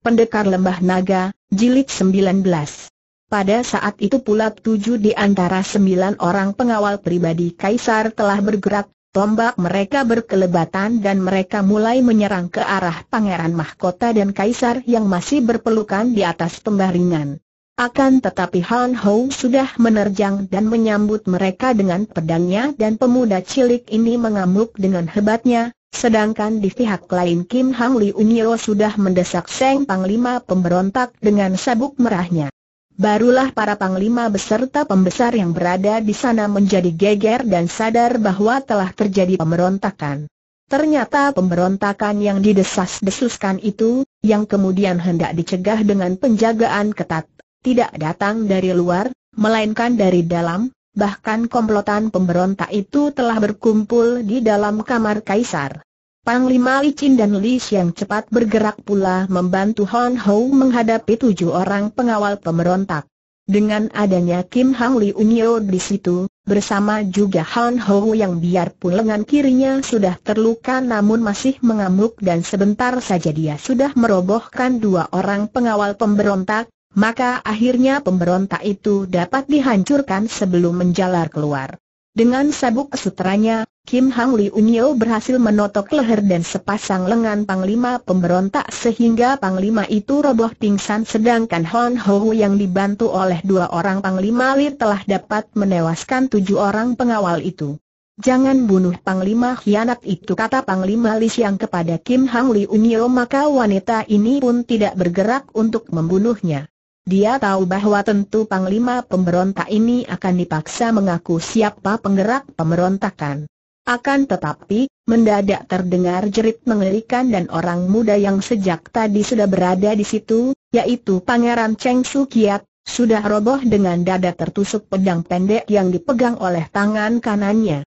Pendekar Lembah Naga, Jilid 19. Pada saat itu pula tujuh di antara sembilan orang pengawal pribadi Kaisar telah bergerak, tombak mereka berkelebatan dan mereka mulai menyerang ke arah Pangeran Mahkota dan Kaisar yang masih berpelukan di atas pembaringan. Akan tetapi Han Hou sudah menerjang dan menyambut mereka dengan pedangnya dan pemuda cilik ini mengamuk dengan hebatnya, Sedangkan di pihak lain Kim Hang Unyo sudah mendesak Seng Panglima pemberontak dengan sabuk merahnya. Barulah para panglima beserta pembesar yang berada di sana menjadi geger dan sadar bahwa telah terjadi pemberontakan. Ternyata pemberontakan yang didesas-desuskan itu, yang kemudian hendak dicegah dengan penjagaan ketat, tidak datang dari luar, melainkan dari dalam, bahkan komplotan pemberontak itu telah berkumpul di dalam kamar kaisar. Panglima Qin dan Li Xiang cepat bergerak pula membantu Hon Ho menghadapi tujuh orang pengawal pemberontak. Dengan adanya Kim Hang Li Unyo di situ, bersama juga Hon Ho yang biarpun lengan kirinya sudah terluka namun masih mengamuk dan sebentar saja dia sudah merobohkan dua orang pengawal pemberontak, maka akhirnya pemberontak itu dapat dihancurkan sebelum menjalar keluar. Dengan sabuk sutranya, Kim Hang Li Unyo berhasil menotok leher dan sepasang lengan panglima pemberontak sehingga panglima itu roboh pingsan sedangkan Hon Ho yang dibantu oleh dua orang panglima Lir telah dapat menewaskan tujuh orang pengawal itu. Jangan bunuh panglima hianat itu kata panglima Li yang kepada Kim Hang Li Unyo maka wanita ini pun tidak bergerak untuk membunuhnya. Dia tahu bahwa tentu Panglima pemberontak ini akan dipaksa mengaku siapa penggerak pemberontakan. Akan tetapi, mendadak terdengar jerit mengerikan dan orang muda yang sejak tadi sudah berada di situ, yaitu Pangeran Cheng Su Kiat, sudah roboh dengan dada tertusuk pedang pendek yang dipegang oleh tangan kanannya.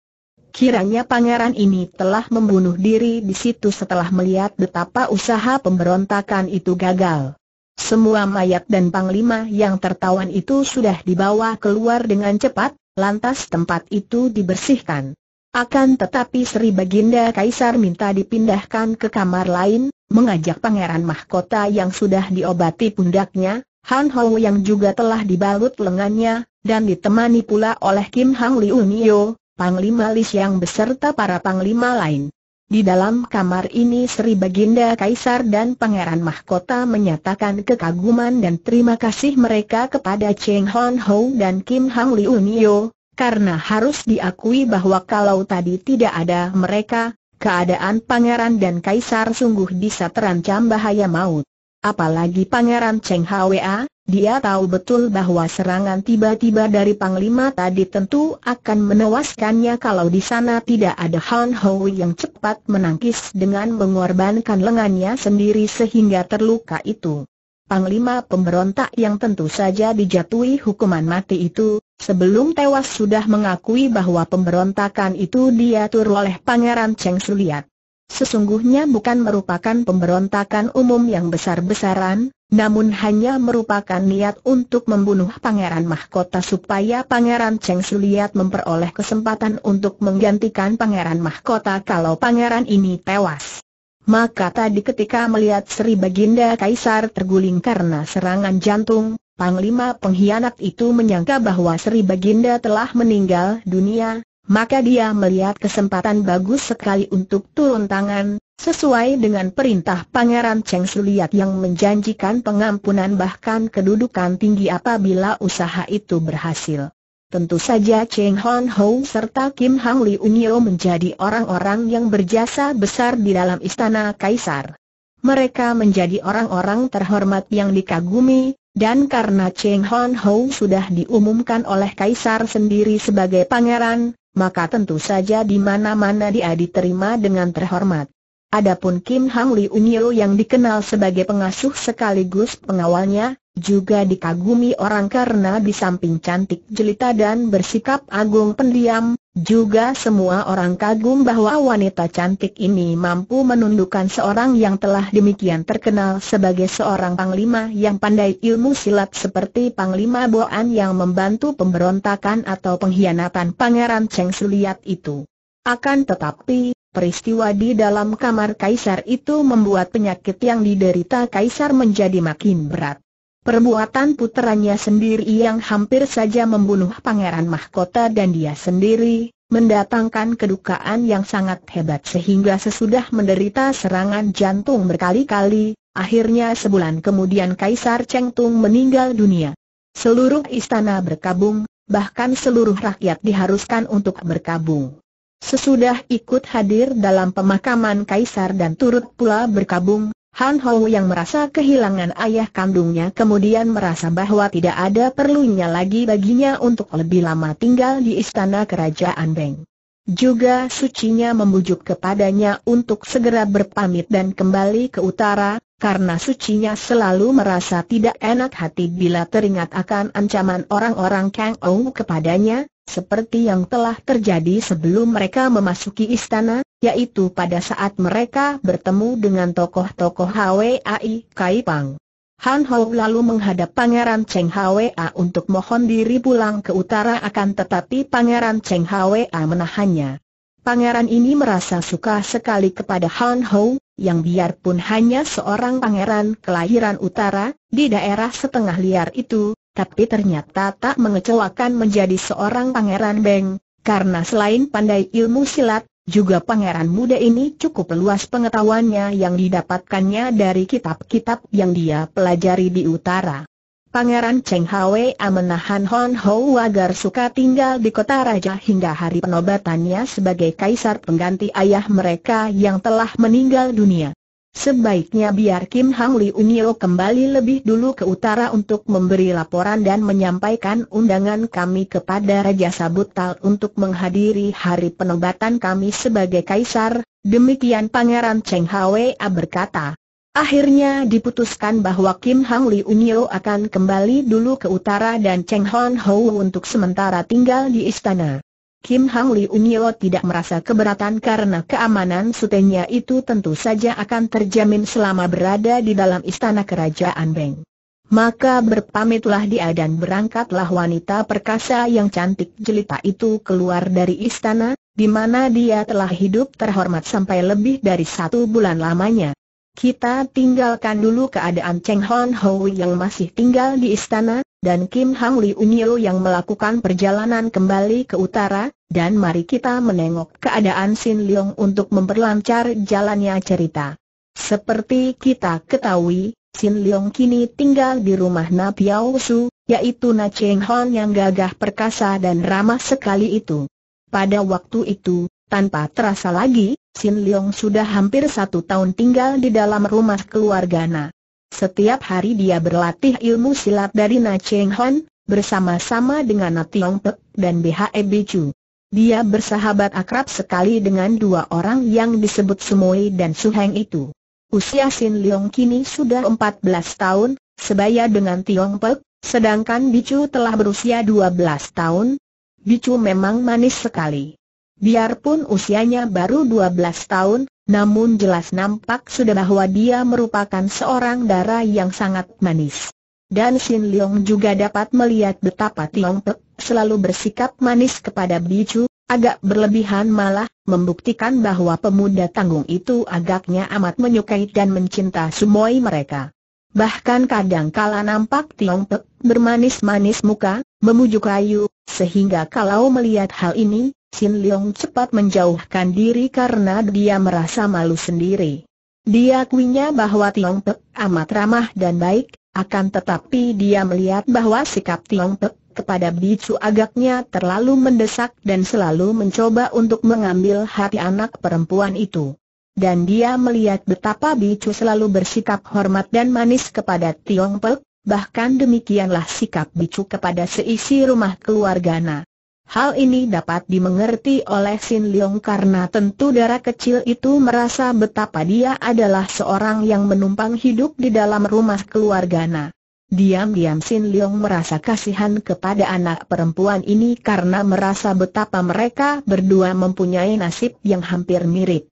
Kiranya pangeran ini telah membunuh diri di situ setelah melihat betapa usaha pemberontakan itu gagal. Semua mayat dan panglima yang tertawan itu sudah dibawa keluar dengan cepat, lantas tempat itu dibersihkan. Akan tetapi Sri Baginda Kaisar minta dipindahkan ke kamar lain, mengajak Pangeran Mahkota yang sudah diobati pundaknya, Han Ho yang juga telah dibalut lengannya, dan ditemani pula oleh Kim Hang Liu Nio, Panglima Lis yang beserta para Panglima lain. Di dalam kamar ini Sri Baginda Kaisar dan Pangeran Mahkota menyatakan kekaguman dan terima kasih mereka kepada Cheng Hon Ho dan Kim Hang Liu Nio, karena harus diakui bahwa kalau tadi tidak ada mereka, keadaan Pangeran dan Kaisar sungguh bisa terancam bahaya maut. Apalagi Pangeran Cheng Hwa, dia tahu betul bahwa serangan tiba-tiba dari Panglima tadi tentu akan menewaskannya kalau di sana tidak ada Han Hui yang cepat menangkis dengan mengorbankan lengannya sendiri sehingga terluka itu. Panglima pemberontak yang tentu saja dijatuhi hukuman mati itu, sebelum tewas sudah mengakui bahwa pemberontakan itu diatur oleh Pangeran Cheng Suliat sesungguhnya bukan merupakan pemberontakan umum yang besar-besaran, namun hanya merupakan niat untuk membunuh Pangeran Mahkota supaya Pangeran Cheng Suliat memperoleh kesempatan untuk menggantikan Pangeran Mahkota kalau pangeran ini tewas. Maka tadi ketika melihat Sri Baginda Kaisar terguling karena serangan jantung, Panglima pengkhianat itu menyangka bahwa Sri Baginda telah meninggal dunia, maka dia melihat kesempatan bagus sekali untuk turun tangan, sesuai dengan perintah Pangeran Cheng Suliat yang menjanjikan pengampunan bahkan kedudukan tinggi apabila usaha itu berhasil. Tentu saja Cheng Hon Ho serta Kim Hang Li Unyo menjadi orang-orang yang berjasa besar di dalam istana Kaisar. Mereka menjadi orang-orang terhormat yang dikagumi, dan karena Cheng Hon Ho sudah diumumkan oleh Kaisar sendiri sebagai pangeran, maka tentu saja di mana-mana dia diterima dengan terhormat. Adapun Kim Hang Lee Unyo yang dikenal sebagai pengasuh sekaligus pengawalnya, juga dikagumi orang karena di samping cantik jelita dan bersikap agung pendiam, juga semua orang kagum bahwa wanita cantik ini mampu menundukkan seorang yang telah demikian terkenal sebagai seorang panglima yang pandai ilmu silat seperti Panglima Boan yang membantu pemberontakan atau pengkhianatan Pangeran Cheng Suliat itu. Akan tetapi, peristiwa di dalam kamar kaisar itu membuat penyakit yang diderita kaisar menjadi makin berat. Perbuatan puteranya sendiri yang hampir saja membunuh Pangeran Mahkota dan dia sendiri, mendatangkan kedukaan yang sangat hebat sehingga sesudah menderita serangan jantung berkali-kali, akhirnya sebulan kemudian Kaisar Cheng Tung meninggal dunia. Seluruh istana berkabung, bahkan seluruh rakyat diharuskan untuk berkabung. Sesudah ikut hadir dalam pemakaman Kaisar dan turut pula berkabung, Han Hou yang merasa kehilangan ayah kandungnya kemudian merasa bahwa tidak ada perlunya lagi baginya untuk lebih lama tinggal di istana kerajaan Beng. Juga sucinya membujuk kepadanya untuk segera berpamit dan kembali ke utara, karena sucinya selalu merasa tidak enak hati bila teringat akan ancaman orang-orang Kang Ou kepadanya, seperti yang telah terjadi sebelum mereka memasuki istana, yaitu pada saat mereka bertemu dengan tokoh-tokoh HWAI Kai Pang. Han Hou lalu menghadap Pangeran Cheng Hwa untuk mohon diri pulang ke utara akan tetapi Pangeran Cheng Hwa menahannya. Pangeran ini merasa suka sekali kepada Han Hou, yang biarpun hanya seorang pangeran kelahiran utara, di daerah setengah liar itu, tapi ternyata tak mengecewakan menjadi seorang pangeran Beng, karena selain pandai ilmu silat, juga pangeran muda ini cukup luas pengetahuannya yang didapatkannya dari kitab-kitab yang dia pelajari di utara. Pangeran Cheng Hwee menahan Hon Hou agar suka tinggal di kota raja hingga hari penobatannya sebagai kaisar pengganti ayah mereka yang telah meninggal dunia. Sebaiknya biar Kim Hang Li Unio kembali lebih dulu ke utara untuk memberi laporan dan menyampaikan undangan kami kepada Raja Sabutal untuk menghadiri hari penobatan kami sebagai kaisar, demikian Pangeran Cheng Hwa berkata. Akhirnya diputuskan bahwa Kim Hang Li Unio akan kembali dulu ke utara dan Cheng Hon Ho untuk sementara tinggal di istana. Kim Hang Li Unyo tidak merasa keberatan karena keamanan sutenya itu tentu saja akan terjamin selama berada di dalam istana kerajaan Beng. Maka berpamitlah dia dan berangkatlah wanita perkasa yang cantik jelita itu keluar dari istana, di mana dia telah hidup terhormat sampai lebih dari satu bulan lamanya. Kita tinggalkan dulu keadaan Cheng Hon Ho yang masih tinggal di istana, dan Kim Hang Li Unyil yang melakukan perjalanan kembali ke utara, dan mari kita menengok keadaan Sin Leong untuk memperlancar jalannya cerita. Seperti kita ketahui, Sin Leong kini tinggal di rumah Na Piao Su, yaitu Na Cheng Hon yang gagah perkasa dan ramah sekali itu. Pada waktu itu, tanpa terasa lagi, Sin Leong sudah hampir satu tahun tinggal di dalam rumah keluarga Na setiap hari dia berlatih ilmu silat dari Na Cheng Hon, bersama-sama dengan Na Tiong Pek dan BHE Bicu. Dia bersahabat akrab sekali dengan dua orang yang disebut Sumoi dan Su Heng itu. Usia Sin Leong kini sudah 14 tahun, sebaya dengan Tiong Pek, sedangkan Bicu telah berusia 12 tahun. Bicu memang manis sekali. Biarpun usianya baru 12 tahun, namun jelas nampak sudah bahwa dia merupakan seorang darah yang sangat manis. Dan Sin Liang juga dapat melihat betapa Tiong Pek selalu bersikap manis kepada Bicu, agak berlebihan malah, membuktikan bahwa pemuda tanggung itu agaknya amat menyukai dan mencinta semua mereka. Bahkan kadang kala nampak Tiong Pek bermanis-manis muka, memujuk rayu, sehingga kalau melihat hal ini, Sin Leong cepat menjauhkan diri karena dia merasa malu sendiri. Dia bahwa Tiong Pek amat ramah dan baik, akan tetapi dia melihat bahwa sikap Tiong Pek kepada Bicu agaknya terlalu mendesak dan selalu mencoba untuk mengambil hati anak perempuan itu. Dan dia melihat betapa Bicu selalu bersikap hormat dan manis kepada Tiong Pek, bahkan demikianlah sikap Bicu kepada seisi rumah keluargana. Hal ini dapat dimengerti oleh Sin Leong karena tentu darah kecil itu merasa betapa dia adalah seorang yang menumpang hidup di dalam rumah keluargana. Diam-diam Sin Leong merasa kasihan kepada anak perempuan ini karena merasa betapa mereka berdua mempunyai nasib yang hampir mirip.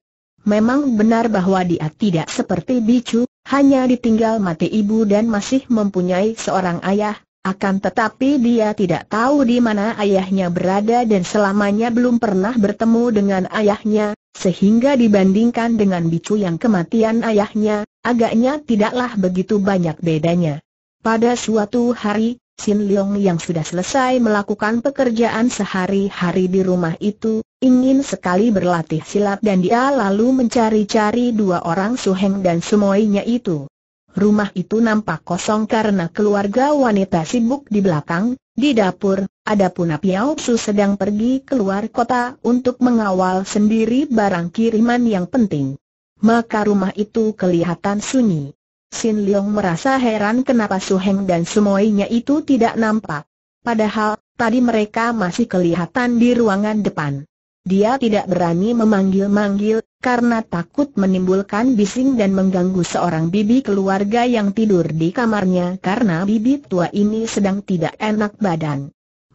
Memang benar bahwa dia tidak seperti Bicu, hanya ditinggal mati ibu dan masih mempunyai seorang ayah, akan tetapi dia tidak tahu di mana ayahnya berada dan selamanya belum pernah bertemu dengan ayahnya, sehingga dibandingkan dengan bicu yang kematian ayahnya, agaknya tidaklah begitu banyak bedanya. Pada suatu hari, Sin Leong yang sudah selesai melakukan pekerjaan sehari-hari di rumah itu, ingin sekali berlatih silat dan dia lalu mencari-cari dua orang suheng dan semuanya itu. Rumah itu nampak kosong karena keluarga wanita sibuk di belakang, di dapur, ada pun Piao sedang pergi keluar kota untuk mengawal sendiri barang kiriman yang penting. Maka rumah itu kelihatan sunyi. Sin Leong merasa heran kenapa Su Heng dan semuanya itu tidak nampak. Padahal, tadi mereka masih kelihatan di ruangan depan. Dia tidak berani memanggil-manggil, karena takut menimbulkan bising dan mengganggu seorang bibi keluarga yang tidur di kamarnya karena bibi tua ini sedang tidak enak badan.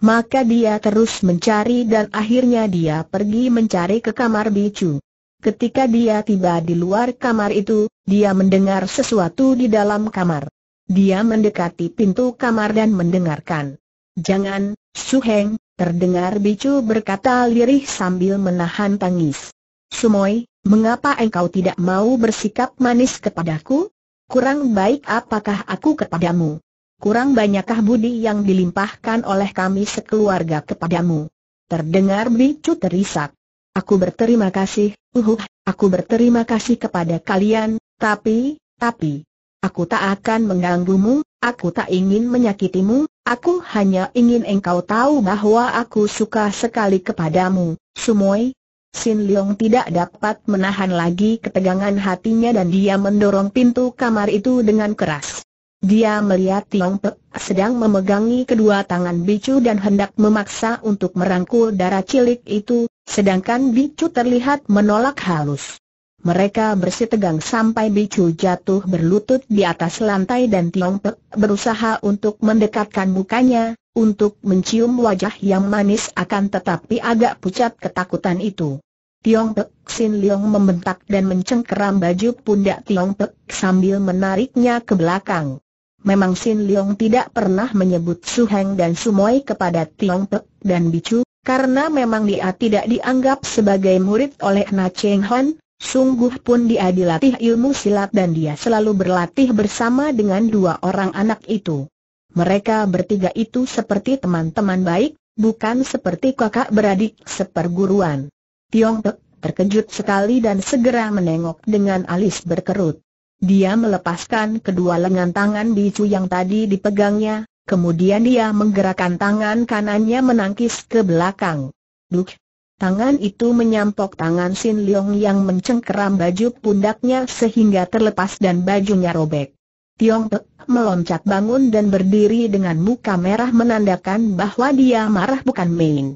Maka dia terus mencari dan akhirnya dia pergi mencari ke kamar Bicu. Ketika dia tiba di luar kamar itu, dia mendengar sesuatu di dalam kamar. Dia mendekati pintu kamar dan mendengarkan. Jangan, Suheng, terdengar Bicu berkata lirih sambil menahan tangis. Sumoy, mengapa engkau tidak mau bersikap manis kepadaku? Kurang baik apakah aku kepadamu? Kurang banyakkah budi yang dilimpahkan oleh kami sekeluarga kepadamu? Terdengar Bicu terisak. Aku berterima kasih, uhuh, aku berterima kasih kepada kalian, tapi, tapi, aku tak akan mengganggumu, aku tak ingin menyakitimu, aku hanya ingin engkau tahu bahwa aku suka sekali kepadamu, Sumoi. Sin Leong tidak dapat menahan lagi ketegangan hatinya dan dia mendorong pintu kamar itu dengan keras. Dia melihat Tiong Pek sedang memegangi kedua tangan Bicu dan hendak memaksa untuk merangkul darah cilik itu, sedangkan Bicu terlihat menolak halus. Mereka bersitegang sampai Bicu jatuh berlutut di atas lantai dan Tiong Pek berusaha untuk mendekatkan mukanya, untuk mencium wajah yang manis akan tetapi agak pucat ketakutan itu. Tiong Pek Sin Leong membentak dan mencengkeram baju pundak Tiong Pek sambil menariknya ke belakang. Memang Sin Leong tidak pernah menyebut Su Heng dan Su Moi kepada Tiong Pek dan Bicu, karena memang dia tidak dianggap sebagai murid oleh Na Cheng Hon, sungguh pun dia dilatih ilmu silat dan dia selalu berlatih bersama dengan dua orang anak itu. Mereka bertiga itu seperti teman-teman baik, bukan seperti kakak beradik seperguruan. Tiong Pek terkejut sekali dan segera menengok dengan alis berkerut. Dia melepaskan kedua lengan tangan Bicu yang tadi dipegangnya, kemudian dia menggerakkan tangan kanannya menangkis ke belakang. Duk! Tangan itu menyampok tangan Sin Leong yang mencengkeram baju pundaknya sehingga terlepas dan bajunya robek. Tiong Pek meloncat bangun dan berdiri dengan muka merah menandakan bahwa dia marah bukan main.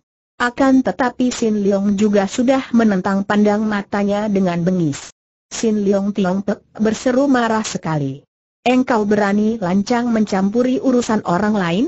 Akan tetapi Sin Leong juga sudah menentang pandang matanya dengan bengis. Sin Leong Tiong Pek berseru marah sekali. Engkau berani lancang mencampuri urusan orang lain?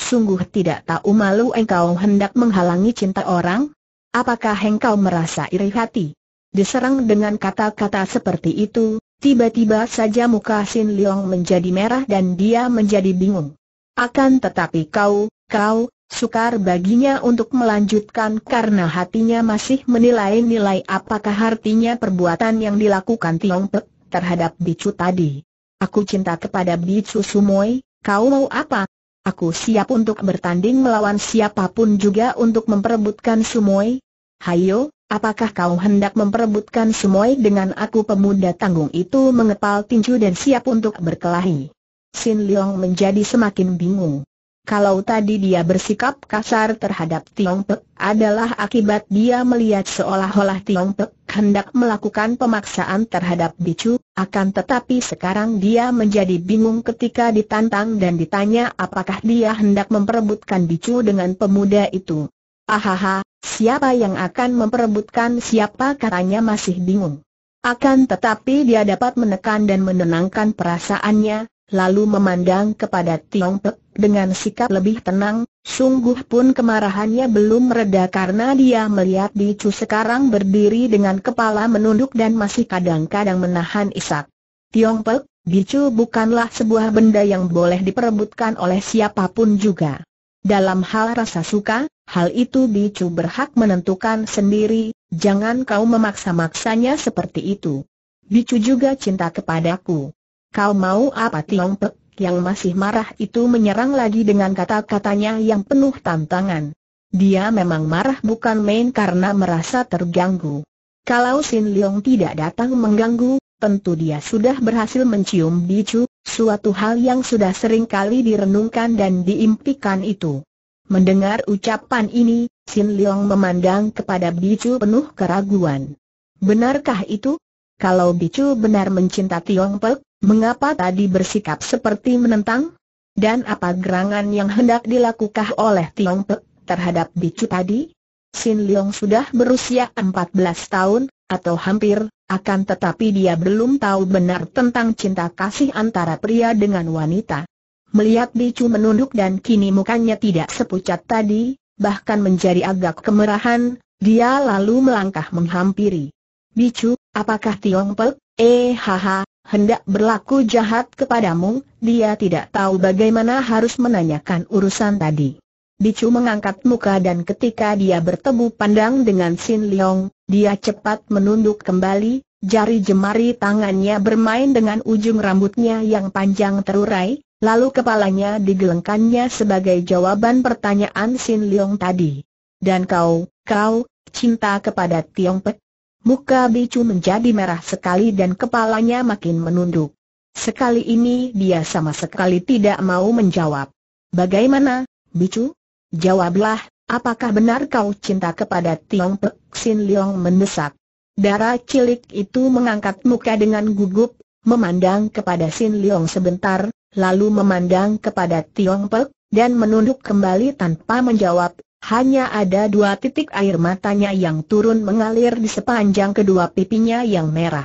Sungguh tidak tahu malu engkau hendak menghalangi cinta orang? Apakah engkau merasa iri hati? Diserang dengan kata-kata seperti itu, tiba-tiba saja muka Sin Leong menjadi merah dan dia menjadi bingung. Akan tetapi kau, kau, sukar baginya untuk melanjutkan karena hatinya masih menilai-nilai apakah artinya perbuatan yang dilakukan Tiong Pek terhadap Bicu tadi. Aku cinta kepada Bicu Sumoy, kau mau apa? Aku siap untuk bertanding melawan siapapun juga untuk memperebutkan Sumoy. Hayo, apakah kau hendak memperebutkan Sumoy dengan aku pemuda tanggung itu mengepal tinju dan siap untuk berkelahi? Sin Leong menjadi semakin bingung kalau tadi dia bersikap kasar terhadap Tiong Pek adalah akibat dia melihat seolah-olah Tiong Pek hendak melakukan pemaksaan terhadap Bicu, akan tetapi sekarang dia menjadi bingung ketika ditantang dan ditanya apakah dia hendak memperebutkan Bicu dengan pemuda itu. Ahaha, siapa yang akan memperebutkan siapa katanya masih bingung. Akan tetapi dia dapat menekan dan menenangkan perasaannya, lalu memandang kepada Tiong Pek dengan sikap lebih tenang, sungguh pun kemarahannya belum mereda karena dia melihat Chu sekarang berdiri dengan kepala menunduk dan masih kadang-kadang menahan isak. Tiong Pek, Bicu bukanlah sebuah benda yang boleh diperebutkan oleh siapapun juga. Dalam hal rasa suka, hal itu Bicu berhak menentukan sendiri, jangan kau memaksa-maksanya seperti itu. Bicu juga cinta kepadaku. Kau mau apa Tiong Pek yang masih marah itu menyerang lagi dengan kata-katanya yang penuh tantangan. Dia memang marah bukan main karena merasa terganggu. Kalau Sin Leong tidak datang mengganggu, tentu dia sudah berhasil mencium bicu, suatu hal yang sudah sering kali direnungkan dan diimpikan itu. Mendengar ucapan ini, Sin Leong memandang kepada bicu penuh keraguan. Benarkah itu? Kalau bicu benar mencinta Tiong Pek, Mengapa tadi bersikap seperti menentang? Dan apa gerangan yang hendak dilakukan oleh Tiong Pe terhadap bicu tadi? Sin Leong sudah berusia 14 tahun, atau hampir, akan tetapi dia belum tahu benar tentang cinta kasih antara pria dengan wanita. Melihat bicu menunduk dan kini mukanya tidak sepucat tadi, bahkan menjadi agak kemerahan, dia lalu melangkah menghampiri. Bicu, apakah Tiong Pe? Eh haha, hendak berlaku jahat kepadamu, dia tidak tahu bagaimana harus menanyakan urusan tadi. Dicu mengangkat muka dan ketika dia bertemu pandang dengan Sin Leong, dia cepat menunduk kembali, jari jemari tangannya bermain dengan ujung rambutnya yang panjang terurai, lalu kepalanya digelengkannya sebagai jawaban pertanyaan Sin Leong tadi. Dan kau, kau, cinta kepada Tiong Pek? Muka Bicu menjadi merah sekali dan kepalanya makin menunduk. Sekali ini dia sama sekali tidak mau menjawab. Bagaimana, Bicu? Jawablah, apakah benar kau cinta kepada Tiong Pek Sin Leong mendesak? Darah cilik itu mengangkat muka dengan gugup, memandang kepada Sin Leong sebentar, lalu memandang kepada Tiong Pek, dan menunduk kembali tanpa menjawab, hanya ada dua titik air matanya yang turun mengalir di sepanjang kedua pipinya yang merah.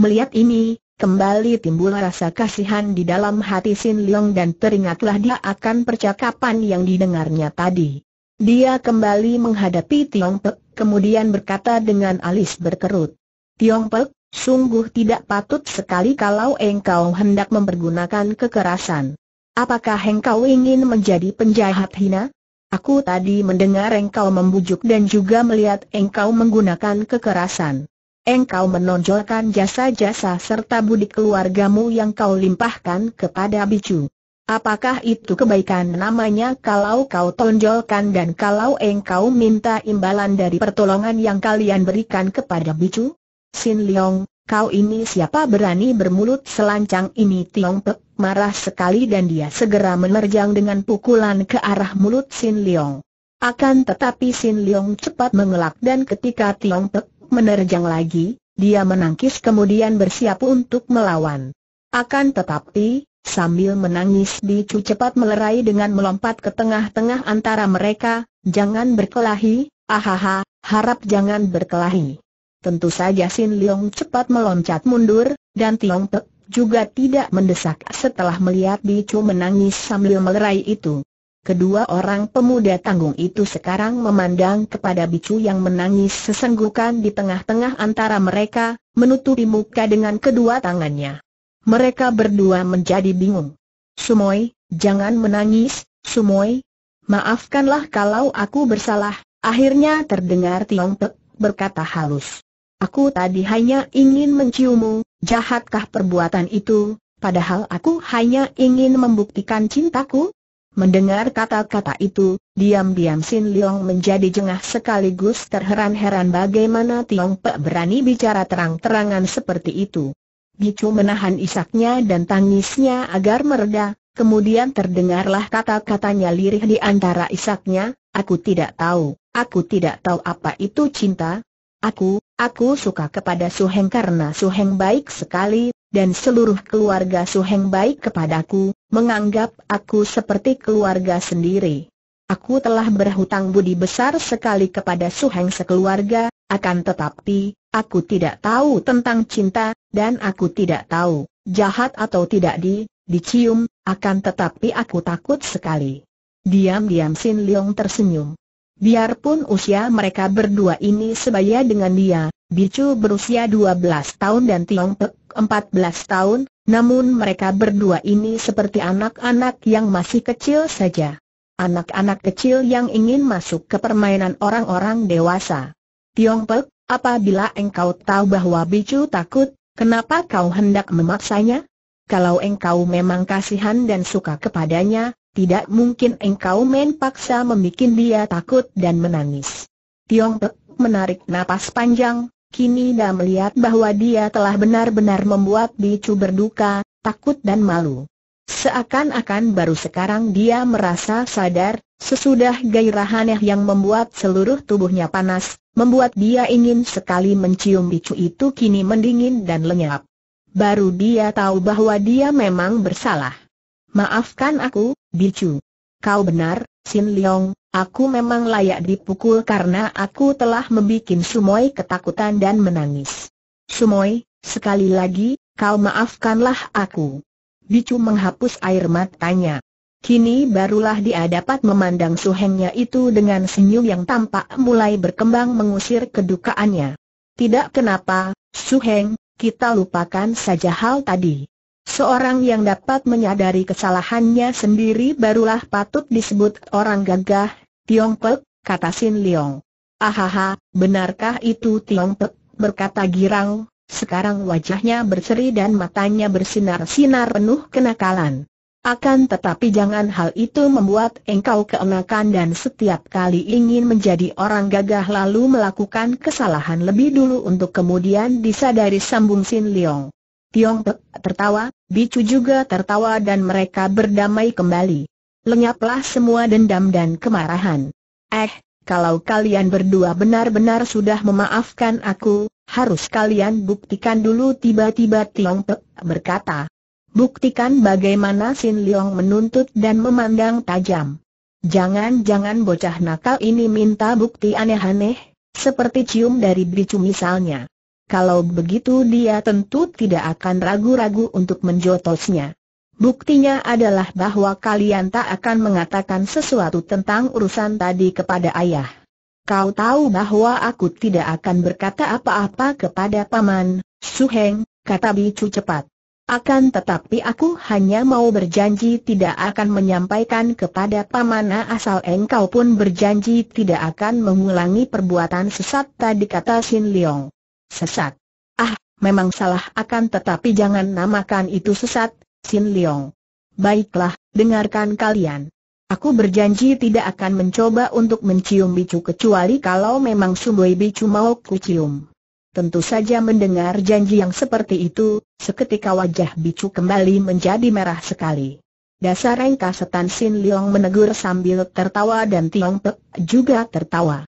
Melihat ini, kembali timbul rasa kasihan di dalam hati Sin Leong dan teringatlah dia akan percakapan yang didengarnya tadi. Dia kembali menghadapi Tiong Pek, kemudian berkata dengan alis berkerut. Tiong Pek, sungguh tidak patut sekali kalau engkau hendak mempergunakan kekerasan. Apakah engkau ingin menjadi penjahat hina? Aku tadi mendengar engkau membujuk dan juga melihat engkau menggunakan kekerasan. Engkau menonjolkan jasa-jasa serta budi keluargamu yang kau limpahkan kepada Bicu. Apakah itu kebaikan namanya kalau kau tonjolkan dan kalau engkau minta imbalan dari pertolongan yang kalian berikan kepada Bicu? Sin Leong, Kau ini siapa berani bermulut selancang ini Tiong Pek marah sekali dan dia segera menerjang dengan pukulan ke arah mulut Sin Leong. Akan tetapi Sin Leong cepat mengelak dan ketika Tiong Pek menerjang lagi, dia menangkis kemudian bersiap untuk melawan. Akan tetapi, sambil menangis Bicu cepat melerai dengan melompat ke tengah-tengah antara mereka, jangan berkelahi, ahaha, harap jangan berkelahi. Tentu saja Sin Leong cepat meloncat mundur, dan Tiong Pek juga tidak mendesak setelah melihat Bicu menangis sambil melerai itu. Kedua orang pemuda tanggung itu sekarang memandang kepada Bicu yang menangis sesenggukan di tengah-tengah antara mereka, menutupi muka dengan kedua tangannya. Mereka berdua menjadi bingung. Sumoy, jangan menangis, Sumoy. Maafkanlah kalau aku bersalah, akhirnya terdengar Tiong Pek berkata halus. Aku tadi hanya ingin menciummu, jahatkah perbuatan itu, padahal aku hanya ingin membuktikan cintaku? Mendengar kata-kata itu, diam-diam Sin Leong menjadi jengah sekaligus terheran-heran bagaimana Tiong Pe berani bicara terang-terangan seperti itu. Bicu menahan isaknya dan tangisnya agar mereda, kemudian terdengarlah kata-katanya lirih di antara isaknya, Aku tidak tahu, aku tidak tahu apa itu cinta. Aku, Aku suka kepada Suheng karena Suheng baik sekali, dan seluruh keluarga Suheng baik kepadaku, menganggap aku seperti keluarga sendiri. Aku telah berhutang budi besar sekali kepada Suheng sekeluarga, akan tetapi, aku tidak tahu tentang cinta, dan aku tidak tahu, jahat atau tidak di, dicium, akan tetapi aku takut sekali. Diam-diam Sin Leong tersenyum. Biarpun usia mereka berdua ini sebaya dengan dia, Bicu berusia 12 tahun dan Tiong Pek 14 tahun, namun mereka berdua ini seperti anak-anak yang masih kecil saja. Anak-anak kecil yang ingin masuk ke permainan orang-orang dewasa. Tiong Pek, apabila engkau tahu bahwa Bicu takut, kenapa kau hendak memaksanya? Kalau engkau memang kasihan dan suka kepadanya, tidak mungkin engkau main paksa membuat dia takut dan menangis. Tiong Pek menarik napas panjang, kini dah melihat bahwa dia telah benar-benar membuat Bicu berduka, takut dan malu. Seakan-akan baru sekarang dia merasa sadar, sesudah gairahannya yang membuat seluruh tubuhnya panas, membuat dia ingin sekali mencium bicu itu kini mendingin dan lenyap. Baru dia tahu bahwa dia memang bersalah. Maafkan aku, Bicu. Kau benar, Sin Leong, aku memang layak dipukul karena aku telah membuat Sumoy ketakutan dan menangis. Sumoy, sekali lagi, kau maafkanlah aku. Bicu menghapus air matanya. Kini barulah dia dapat memandang suhengnya itu dengan senyum yang tampak mulai berkembang mengusir kedukaannya. Tidak kenapa, suheng, kita lupakan saja hal tadi. Seorang yang dapat menyadari kesalahannya sendiri barulah patut disebut orang gagah, Tiong Pek, kata Sin Leong. Ahaha, benarkah itu Tiong Pek, berkata Girang, sekarang wajahnya berseri dan matanya bersinar-sinar penuh kenakalan. Akan tetapi jangan hal itu membuat engkau keenakan dan setiap kali ingin menjadi orang gagah lalu melakukan kesalahan lebih dulu untuk kemudian disadari sambung Sin Leong. Tiong Pek tertawa, Bicu juga tertawa dan mereka berdamai kembali. Lenyaplah semua dendam dan kemarahan. Eh, kalau kalian berdua benar-benar sudah memaafkan aku, harus kalian buktikan dulu tiba-tiba Tiong Pek berkata. Buktikan bagaimana Sin Leong menuntut dan memandang tajam. Jangan-jangan bocah nakal ini minta bukti aneh-aneh, seperti cium dari bicu misalnya. Kalau begitu dia tentu tidak akan ragu-ragu untuk menjotosnya. Buktinya adalah bahwa kalian tak akan mengatakan sesuatu tentang urusan tadi kepada ayah. Kau tahu bahwa aku tidak akan berkata apa-apa kepada paman, Su Heng, kata Bicu cepat. Akan tetapi aku hanya mau berjanji tidak akan menyampaikan kepada pamana asal engkau pun berjanji tidak akan mengulangi perbuatan sesat tadi kata Sin Leong. Sesat. Ah, memang salah akan tetapi jangan namakan itu sesat, Sin Leong. Baiklah, dengarkan kalian. Aku berjanji tidak akan mencoba untuk mencium bicu kecuali kalau memang sumboi bicu mau kucium. Tentu saja mendengar janji yang seperti itu, seketika wajah bicu kembali menjadi merah sekali. Dasar engkau setan Sin Leong menegur sambil tertawa dan Tiong Pek juga tertawa.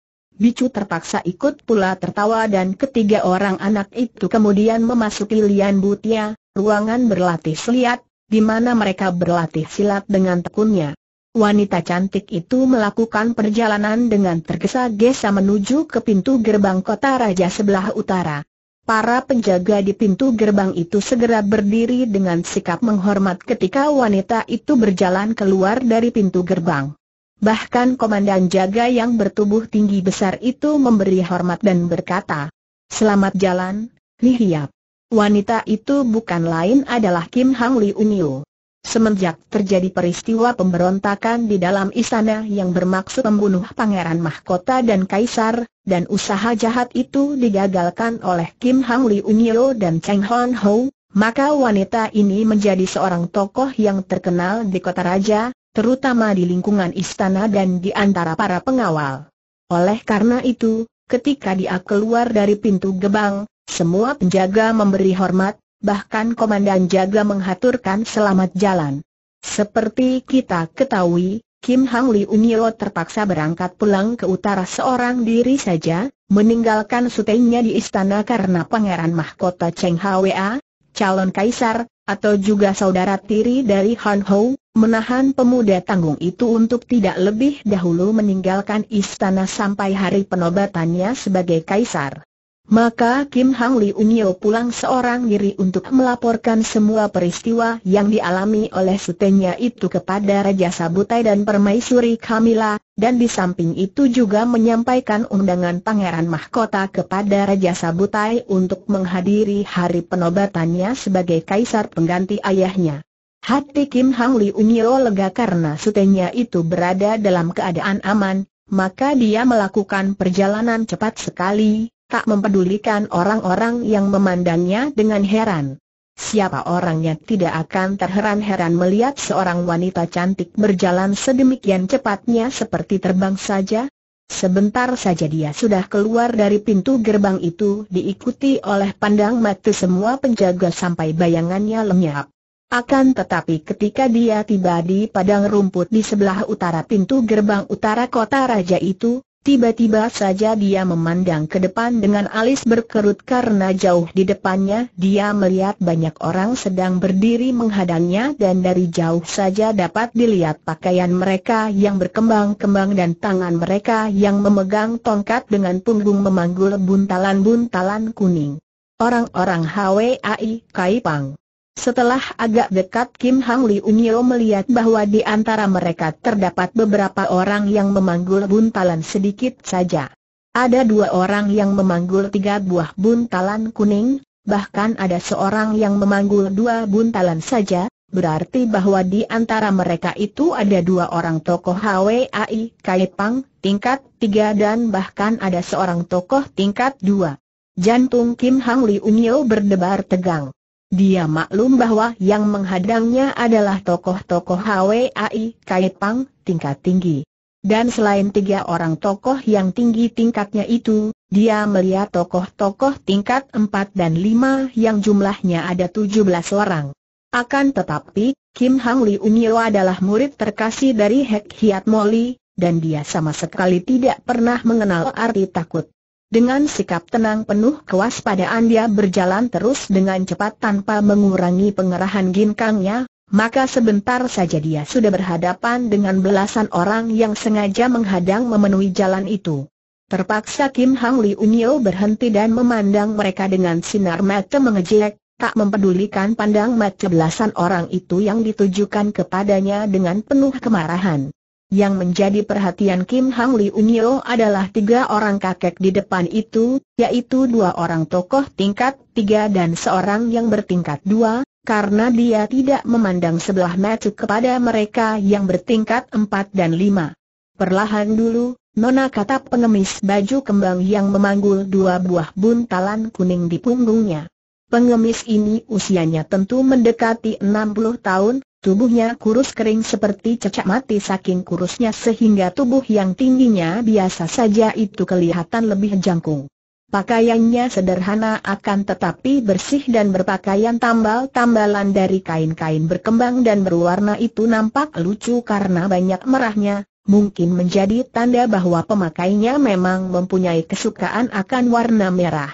Bicu terpaksa ikut pula tertawa dan ketiga orang anak itu kemudian memasuki Lian Butia, ruangan berlatih silat, di mana mereka berlatih silat dengan tekunnya. Wanita cantik itu melakukan perjalanan dengan tergesa-gesa menuju ke pintu gerbang kota raja sebelah utara. Para penjaga di pintu gerbang itu segera berdiri dengan sikap menghormat ketika wanita itu berjalan keluar dari pintu gerbang. Bahkan komandan jaga yang bertubuh tinggi besar itu memberi hormat dan berkata, Selamat jalan, Hiap. Wanita itu bukan lain adalah Kim Hang Li Unyu. Semenjak terjadi peristiwa pemberontakan di dalam istana yang bermaksud membunuh Pangeran Mahkota dan Kaisar, dan usaha jahat itu digagalkan oleh Kim Hang Li Unyo dan Cheng Hon Ho, maka wanita ini menjadi seorang tokoh yang terkenal di kota raja, terutama di lingkungan istana dan di antara para pengawal. Oleh karena itu, ketika dia keluar dari pintu gebang, semua penjaga memberi hormat, bahkan komandan jaga menghaturkan selamat jalan. Seperti kita ketahui, Kim Hang Li Unyo terpaksa berangkat pulang ke utara seorang diri saja, meninggalkan sutenya di istana karena Pangeran Mahkota Cheng Hwa calon kaisar, atau juga saudara tiri dari Han Hou, menahan pemuda tanggung itu untuk tidak lebih dahulu meninggalkan istana sampai hari penobatannya sebagai kaisar. Maka Kim Hang Li Unyo pulang seorang diri untuk melaporkan semua peristiwa yang dialami oleh sutenya itu kepada Raja Sabutai dan Permaisuri Kamila, dan di samping itu juga menyampaikan undangan Pangeran Mahkota kepada Raja Sabutai untuk menghadiri hari penobatannya sebagai kaisar pengganti ayahnya. Hati Kim Hang Li Unyo lega karena sutenya itu berada dalam keadaan aman, maka dia melakukan perjalanan cepat sekali tak mempedulikan orang-orang yang memandangnya dengan heran. Siapa orangnya tidak akan terheran-heran melihat seorang wanita cantik berjalan sedemikian cepatnya seperti terbang saja? Sebentar saja dia sudah keluar dari pintu gerbang itu diikuti oleh pandang mata semua penjaga sampai bayangannya lenyap. Akan tetapi ketika dia tiba di padang rumput di sebelah utara pintu gerbang utara kota raja itu, Tiba-tiba saja dia memandang ke depan dengan alis berkerut karena jauh di depannya dia melihat banyak orang sedang berdiri menghadangnya dan dari jauh saja dapat dilihat pakaian mereka yang berkembang-kembang dan tangan mereka yang memegang tongkat dengan punggung memanggul buntalan-buntalan kuning. Orang-orang HWAI Pang. Setelah agak dekat Kim Hang Li Unyo melihat bahwa di antara mereka terdapat beberapa orang yang memanggul buntalan sedikit saja. Ada dua orang yang memanggul tiga buah buntalan kuning, bahkan ada seorang yang memanggul dua buntalan saja, Berarti bahwa di antara mereka itu ada dua orang tokoh HWAI Kaipang, tingkat tiga dan bahkan ada seorang tokoh tingkat dua. Jantung Kim Hang Li Unyo berdebar tegang. Dia maklum bahwa yang menghadangnya adalah tokoh-tokoh HWAI Kaipang tingkat tinggi. Dan selain tiga orang tokoh yang tinggi tingkatnya itu, dia melihat tokoh-tokoh tingkat empat dan lima yang jumlahnya ada tujuh belas orang. Akan tetapi, Kim Hang Lee Unio adalah murid terkasih dari Hek Hiat Moli, dan dia sama sekali tidak pernah mengenal arti takut. Dengan sikap tenang penuh kewaspadaan dia berjalan terus dengan cepat tanpa mengurangi pengerahan ginkangnya, maka sebentar saja dia sudah berhadapan dengan belasan orang yang sengaja menghadang memenuhi jalan itu. Terpaksa Kim Hang Li Unyo berhenti dan memandang mereka dengan sinar mata mengejek, tak mempedulikan pandang mata belasan orang itu yang ditujukan kepadanya dengan penuh kemarahan. Yang menjadi perhatian Kim Hang Li Unyo adalah tiga orang kakek di depan itu, yaitu dua orang tokoh tingkat tiga dan seorang yang bertingkat dua, karena dia tidak memandang sebelah mata kepada mereka yang bertingkat empat dan lima. Perlahan dulu, Nona kata pengemis baju kembang yang memanggul dua buah buntalan kuning di punggungnya. Pengemis ini usianya tentu mendekati enam puluh tahun, Tubuhnya kurus kering seperti cecak mati saking kurusnya sehingga tubuh yang tingginya biasa saja itu kelihatan lebih jangkung. Pakaiannya sederhana akan tetapi bersih dan berpakaian tambal-tambalan dari kain-kain berkembang dan berwarna itu nampak lucu karena banyak merahnya, mungkin menjadi tanda bahwa pemakainya memang mempunyai kesukaan akan warna merah.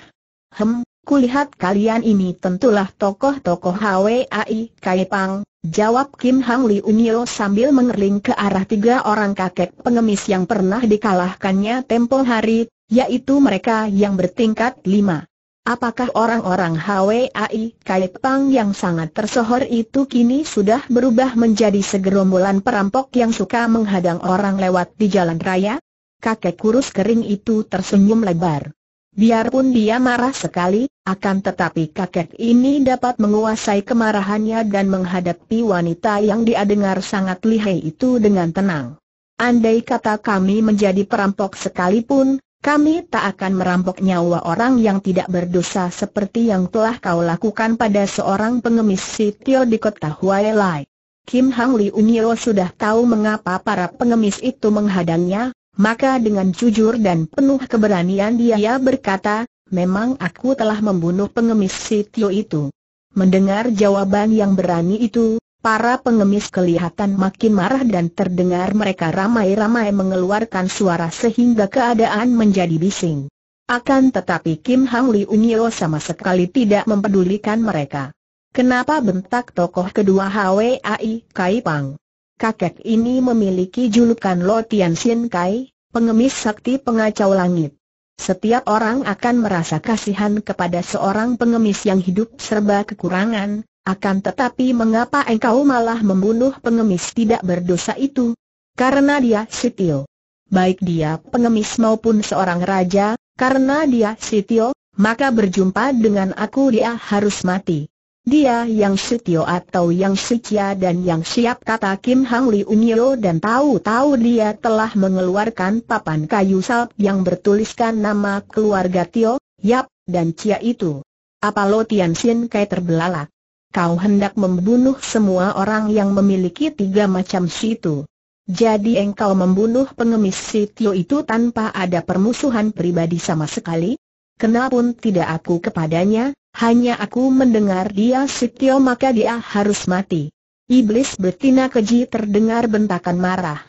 Hem, Kulihat kalian ini tentulah tokoh-tokoh HWAI Pang," jawab Kim Hang Li Unyo sambil mengerling ke arah tiga orang kakek pengemis yang pernah dikalahkannya tempo hari, yaitu mereka yang bertingkat lima. Apakah orang-orang HWAI Pang yang sangat tersohor itu kini sudah berubah menjadi segerombolan perampok yang suka menghadang orang lewat di jalan raya? Kakek kurus kering itu tersenyum lebar. Biarpun dia marah sekali, akan tetapi kakek ini dapat menguasai kemarahannya dan menghadapi wanita yang dia dengar sangat lihai itu dengan tenang. Andai kata kami menjadi perampok sekalipun, kami tak akan merampok nyawa orang yang tidak berdosa seperti yang telah kau lakukan pada seorang pengemis sitio di kota Huailai. Kim Hang Li Unyo sudah tahu mengapa para pengemis itu menghadangnya, maka dengan jujur dan penuh keberanian dia berkata, memang aku telah membunuh pengemis Sitio itu. Mendengar jawaban yang berani itu, para pengemis kelihatan makin marah dan terdengar mereka ramai-ramai mengeluarkan suara sehingga keadaan menjadi bising. Akan tetapi Kim Hang Li Unyo sama sekali tidak mempedulikan mereka. Kenapa bentak tokoh kedua HWAI Kai Pang? kakek ini memiliki julukan Lo Tian Sin Kai, pengemis sakti pengacau langit. Setiap orang akan merasa kasihan kepada seorang pengemis yang hidup serba kekurangan, akan tetapi mengapa engkau malah membunuh pengemis tidak berdosa itu? Karena dia Sitio. Baik dia pengemis maupun seorang raja, karena dia Sitio, maka berjumpa dengan aku dia harus mati. Dia yang setio atau yang setia dan yang siap kata Kim Hang Li Unyo dan tahu-tahu dia telah mengeluarkan papan kayu salp yang bertuliskan nama keluarga Tio, Yap, dan Cia itu. lo Tian Xin Kai terbelalak. Kau hendak membunuh semua orang yang memiliki tiga macam situ. Jadi engkau membunuh pengemis Tio itu tanpa ada permusuhan pribadi sama sekali? Kenapun tidak aku kepadanya, hanya aku mendengar dia Sitio maka dia harus mati. Iblis betina keji terdengar bentakan marah.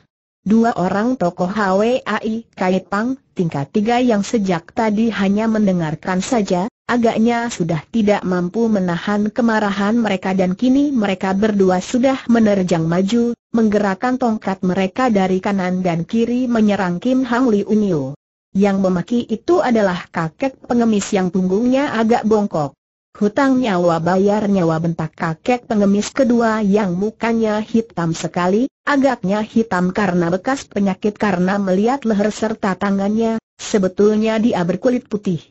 Dua orang tokoh HWAI Kaipang, tingkat tiga yang sejak tadi hanya mendengarkan saja, agaknya sudah tidak mampu menahan kemarahan mereka dan kini mereka berdua sudah menerjang maju, menggerakkan tongkat mereka dari kanan dan kiri menyerang Kim Hang Liu Niu. Yang memaki itu adalah kakek pengemis yang punggungnya agak bongkok. Hutang nyawa bayar nyawa bentak kakek pengemis kedua yang mukanya hitam sekali, agaknya hitam karena bekas penyakit karena melihat leher serta tangannya, sebetulnya dia berkulit putih.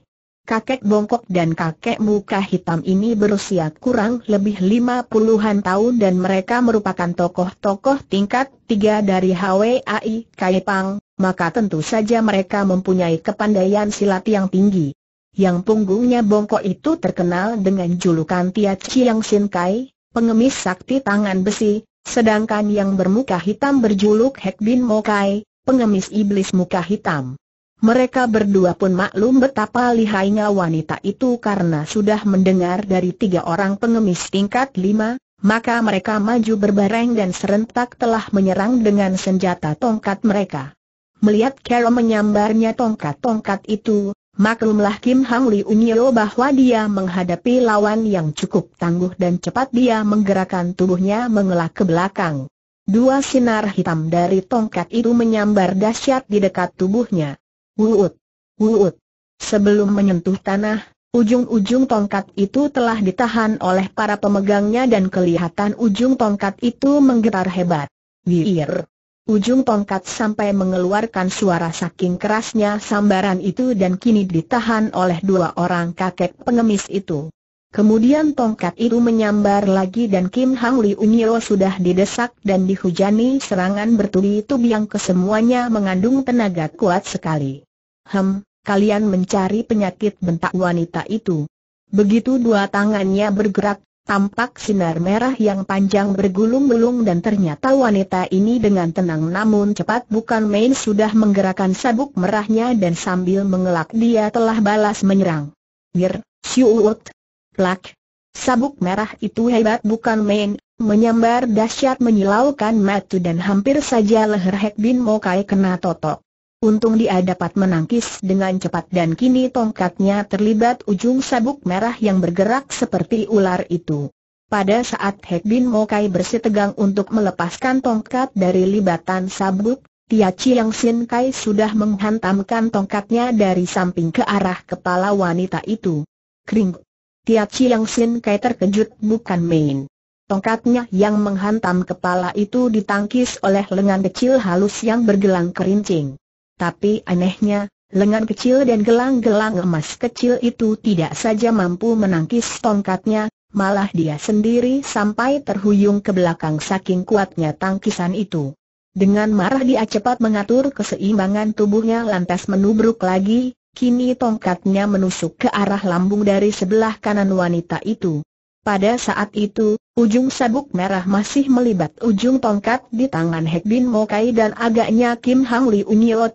Kakek bongkok dan kakek muka hitam ini berusia kurang lebih lima puluhan tahun dan mereka merupakan tokoh-tokoh tingkat tiga dari HWAI Kaipang, maka tentu saja mereka mempunyai kepandaian silat yang tinggi yang punggungnya bongkok itu terkenal dengan julukan Tia Chiang Sin Kai, pengemis sakti tangan besi, sedangkan yang bermuka hitam berjuluk Hek Bin Mo Kai, pengemis iblis muka hitam. Mereka berdua pun maklum betapa lihainya wanita itu karena sudah mendengar dari tiga orang pengemis tingkat lima, maka mereka maju berbareng dan serentak telah menyerang dengan senjata tongkat mereka. Melihat Carol menyambarnya tongkat-tongkat itu, Maklumlah Kim Hang Li Unyo bahwa dia menghadapi lawan yang cukup tangguh dan cepat dia menggerakkan tubuhnya mengelak ke belakang. Dua sinar hitam dari tongkat itu menyambar dahsyat di dekat tubuhnya. Wuut! Wuut! Sebelum menyentuh tanah, ujung-ujung tongkat itu telah ditahan oleh para pemegangnya dan kelihatan ujung tongkat itu menggetar hebat. Giir! Ujung tongkat sampai mengeluarkan suara saking kerasnya sambaran itu dan kini ditahan oleh dua orang kakek pengemis itu. Kemudian tongkat itu menyambar lagi dan Kim Hang Li Unyo sudah didesak dan dihujani serangan bertubi-tubi yang kesemuanya mengandung tenaga kuat sekali. Hem, kalian mencari penyakit bentak wanita itu. Begitu dua tangannya bergerak Tampak sinar merah yang panjang bergulung-gulung dan ternyata wanita ini dengan tenang namun cepat bukan main sudah menggerakkan sabuk merahnya dan sambil mengelak dia telah balas menyerang. Ger, siuut, plak. Sabuk merah itu hebat bukan main, menyambar dahsyat menyilaukan Matu dan hampir saja leher Hek Bin Mokai kena totok. Untung dia dapat menangkis dengan cepat dan kini tongkatnya terlibat ujung sabuk merah yang bergerak seperti ular itu. Pada saat Hek Bin Mokai bersitegang untuk melepaskan tongkat dari libatan sabuk, Tia Chiang Sin Kai sudah menghantamkan tongkatnya dari samping ke arah kepala wanita itu. Kring! Tia Chiang Sin Kai terkejut bukan main. Tongkatnya yang menghantam kepala itu ditangkis oleh lengan kecil halus yang bergelang kerincing. Tapi anehnya, lengan kecil dan gelang-gelang emas kecil itu tidak saja mampu menangkis tongkatnya, malah dia sendiri sampai terhuyung ke belakang saking kuatnya tangkisan itu. Dengan marah dia cepat mengatur keseimbangan tubuhnya lantas menubruk lagi, kini tongkatnya menusuk ke arah lambung dari sebelah kanan wanita itu. Pada saat itu, ujung sabuk merah masih melibat ujung tongkat di tangan Hek Bin Mokai dan agaknya Kim Hang Li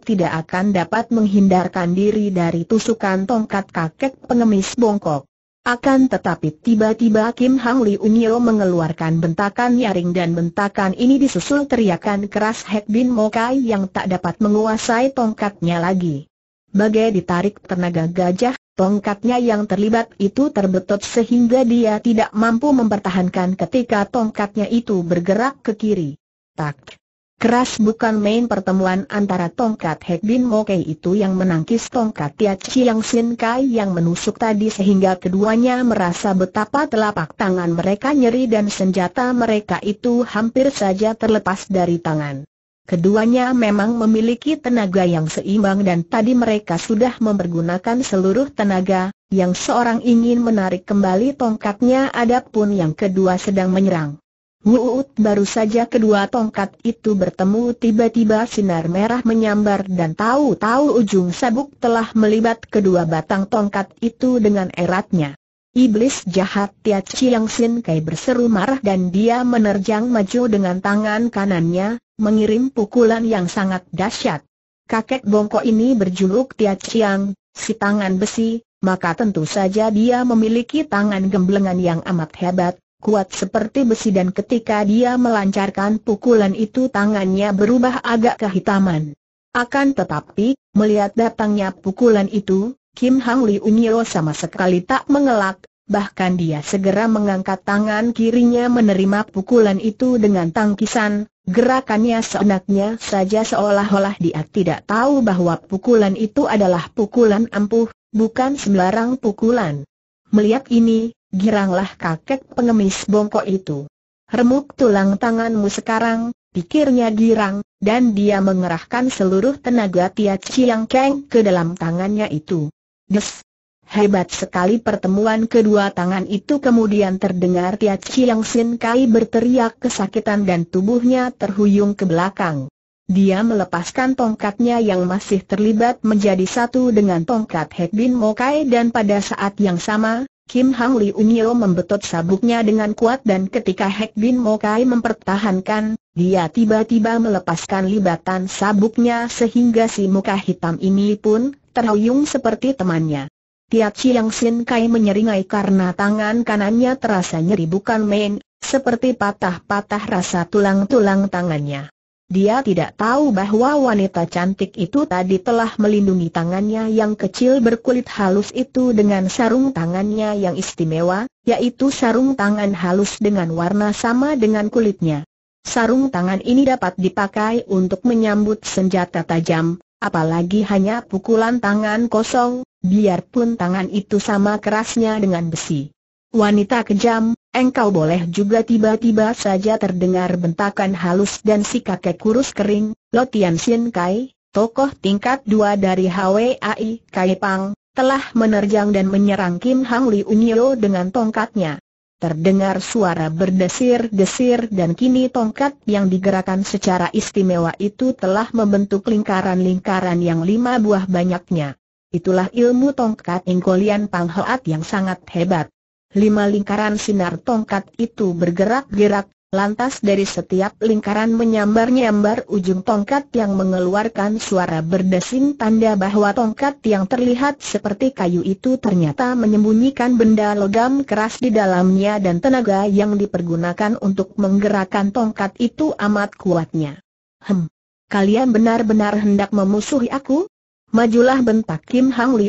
tidak akan dapat menghindarkan diri dari tusukan tongkat kakek pengemis bongkok. Akan tetapi tiba-tiba Kim Hang Li Unyo mengeluarkan bentakan nyaring dan bentakan ini disusul teriakan keras Hek Bin Mokai yang tak dapat menguasai tongkatnya lagi. Bagai ditarik tenaga gajah, Tongkatnya yang terlibat itu terbetot sehingga dia tidak mampu mempertahankan ketika tongkatnya itu bergerak ke kiri. Tak. Keras bukan main pertemuan antara tongkat Hek Bin Kei itu yang menangkis tongkat Tia Chiang Sin Kai yang menusuk tadi sehingga keduanya merasa betapa telapak tangan mereka nyeri dan senjata mereka itu hampir saja terlepas dari tangan. Keduanya memang memiliki tenaga yang seimbang dan tadi mereka sudah mempergunakan seluruh tenaga, yang seorang ingin menarik kembali tongkatnya adapun yang kedua sedang menyerang. Wuut baru saja kedua tongkat itu bertemu tiba-tiba sinar merah menyambar dan tahu-tahu ujung sabuk telah melibat kedua batang tongkat itu dengan eratnya. Iblis jahat Tia Chiang Sin Kai berseru marah dan dia menerjang maju dengan tangan kanannya, mengirim pukulan yang sangat dahsyat. Kakek bongkok ini berjuluk Tia Chiang, si tangan besi, maka tentu saja dia memiliki tangan gemblengan yang amat hebat, kuat seperti besi dan ketika dia melancarkan pukulan itu tangannya berubah agak kehitaman. Akan tetapi, melihat datangnya pukulan itu, Kim Hang Unyo sama sekali tak mengelak, bahkan dia segera mengangkat tangan kirinya menerima pukulan itu dengan tangkisan, Gerakannya seenaknya saja seolah-olah dia tidak tahu bahwa pukulan itu adalah pukulan ampuh, bukan sembarang pukulan. Melihat ini, giranglah kakek pengemis bongkok itu. Remuk tulang tanganmu sekarang, pikirnya girang, dan dia mengerahkan seluruh tenaga Tia Chiang Keng ke dalam tangannya itu. Des, Hebat sekali pertemuan kedua tangan itu kemudian terdengar Tia Chiang Sin Kai berteriak kesakitan dan tubuhnya terhuyung ke belakang. Dia melepaskan tongkatnya yang masih terlibat menjadi satu dengan tongkat Hek Bin Mokai dan pada saat yang sama, Kim Hang Li Unyo membetot sabuknya dengan kuat dan ketika Hek Bin Mokai mempertahankan, dia tiba-tiba melepaskan libatan sabuknya sehingga si muka hitam ini pun terhuyung seperti temannya. Tia Chiang Sin Kai menyeringai karena tangan kanannya terasa nyeri bukan main, seperti patah-patah rasa tulang-tulang tangannya. Dia tidak tahu bahwa wanita cantik itu tadi telah melindungi tangannya yang kecil berkulit halus itu dengan sarung tangannya yang istimewa, yaitu sarung tangan halus dengan warna sama dengan kulitnya. Sarung tangan ini dapat dipakai untuk menyambut senjata tajam, apalagi hanya pukulan tangan kosong, biarpun tangan itu sama kerasnya dengan besi. Wanita kejam, engkau boleh juga tiba-tiba saja terdengar bentakan halus dan si kakek kurus kering, Lo Tian Kai, tokoh tingkat dua dari HWAI Kai Pang, telah menerjang dan menyerang Kim Hang Li Unyo dengan tongkatnya. Terdengar suara berdesir-desir dan kini tongkat yang digerakkan secara istimewa itu telah membentuk lingkaran-lingkaran yang lima buah banyaknya. Itulah ilmu tongkat Ingkolian Panghoat yang sangat hebat. Lima lingkaran sinar tongkat itu bergerak-gerak, Lantas dari setiap lingkaran menyambar-nyambar ujung tongkat yang mengeluarkan suara berdesing tanda bahwa tongkat yang terlihat seperti kayu itu ternyata menyembunyikan benda logam keras di dalamnya dan tenaga yang dipergunakan untuk menggerakkan tongkat itu amat kuatnya. Hem, kalian benar-benar hendak memusuhi aku? Majulah bentak Kim Hang Li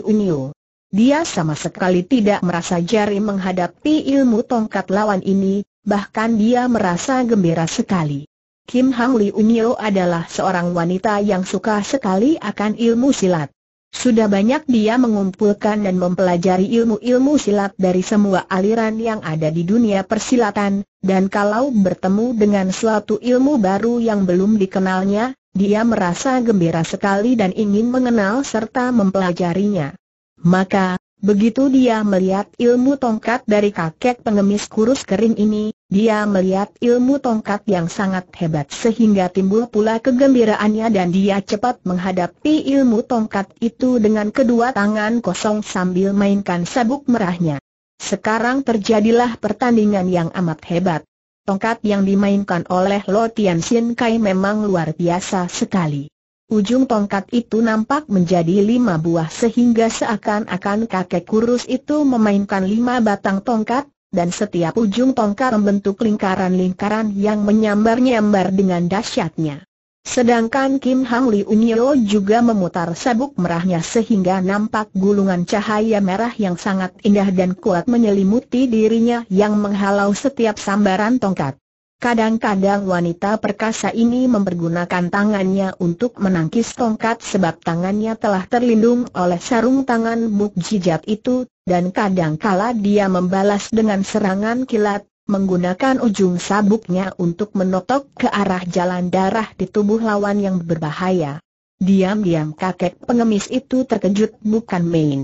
Dia sama sekali tidak merasa jari menghadapi ilmu tongkat lawan ini, bahkan dia merasa gembira sekali. Kim Hang Li Unyo adalah seorang wanita yang suka sekali akan ilmu silat. Sudah banyak dia mengumpulkan dan mempelajari ilmu-ilmu silat dari semua aliran yang ada di dunia persilatan, dan kalau bertemu dengan suatu ilmu baru yang belum dikenalnya, dia merasa gembira sekali dan ingin mengenal serta mempelajarinya. Maka, Begitu dia melihat ilmu tongkat dari kakek pengemis kurus kering ini, dia melihat ilmu tongkat yang sangat hebat sehingga timbul pula kegembiraannya dan dia cepat menghadapi ilmu tongkat itu dengan kedua tangan kosong sambil mainkan sabuk merahnya. Sekarang terjadilah pertandingan yang amat hebat. Tongkat yang dimainkan oleh Lotian Tian Sin Kai memang luar biasa sekali. Ujung tongkat itu nampak menjadi lima buah sehingga seakan-akan kakek kurus itu memainkan lima batang tongkat, dan setiap ujung tongkat membentuk lingkaran-lingkaran yang menyambar-nyambar dengan dahsyatnya. Sedangkan Kim Hang Li Unyo juga memutar sabuk merahnya sehingga nampak gulungan cahaya merah yang sangat indah dan kuat menyelimuti dirinya yang menghalau setiap sambaran tongkat. Kadang-kadang wanita perkasa ini mempergunakan tangannya untuk menangkis tongkat sebab tangannya telah terlindung oleh sarung tangan mukjizat itu, dan kadang-kala dia membalas dengan serangan kilat, menggunakan ujung sabuknya untuk menotok ke arah jalan darah di tubuh lawan yang berbahaya. Diam-diam kakek pengemis itu terkejut bukan main.